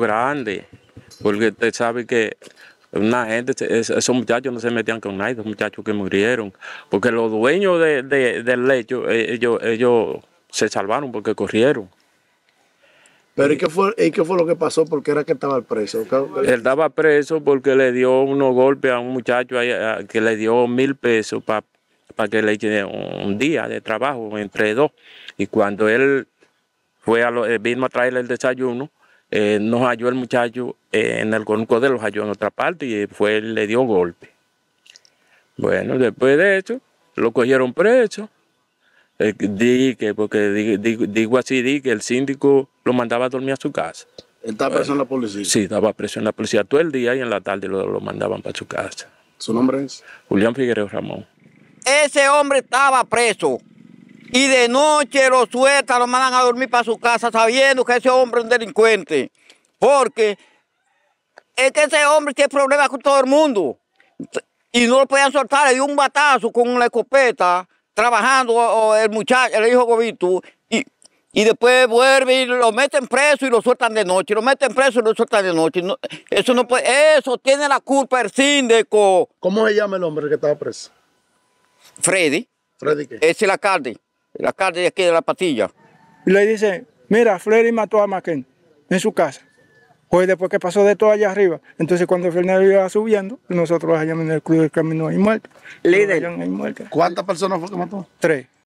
grande, porque usted sabe que una gente, esos muchachos no se metían con nadie, esos muchachos que murieron, porque los dueños de, del lecho, eh, ellos, ellos se salvaron porque corrieron. ¿Pero y qué, fue, y qué fue lo que pasó? porque era que estaba preso? Él estaba preso porque le dio unos golpes a un muchacho que le dio mil pesos para que le hiciera un día de trabajo entre dos. Y cuando él fue a lo, vino a traerle el desayuno, eh, nos halló el muchacho eh, en el Conco de los halló en otra parte y fue, le dio golpe. Bueno, después de eso, lo cogieron preso. Eh, porque digo así, di que el síndico lo mandaba a dormir a su casa. ¿Estaba preso en la policía? Sí, estaba preso en la policía todo el día y en la tarde lo, lo mandaban para su casa. ¿Su nombre es? Julián Figueroa Ramón. Ese hombre estaba preso y de noche lo sueltan, lo mandan a dormir para su casa sabiendo que ese hombre es un delincuente. Porque es que ese hombre tiene problemas con todo el mundo. Y no lo podían soltar, le dio un batazo con una escopeta, trabajando el muchacho, el hijo Gobito, y, y después vuelve y lo meten preso y lo sueltan de noche, lo meten preso y lo sueltan de noche. eso no puede, eso tiene la culpa el síndico. ¿Cómo se llama el hombre que estaba preso? Freddy. ¿Freddy qué? Es el alcalde la calle de aquí de la patilla. Y le dice, mira, Flery mató a Maquén en su casa. Pues después que pasó de todo allá arriba. Entonces cuando Fernando iba subiendo, nosotros allá en el club del camino ahí muerto. Líder. ¿Cuántas personas fue que mató? Tres.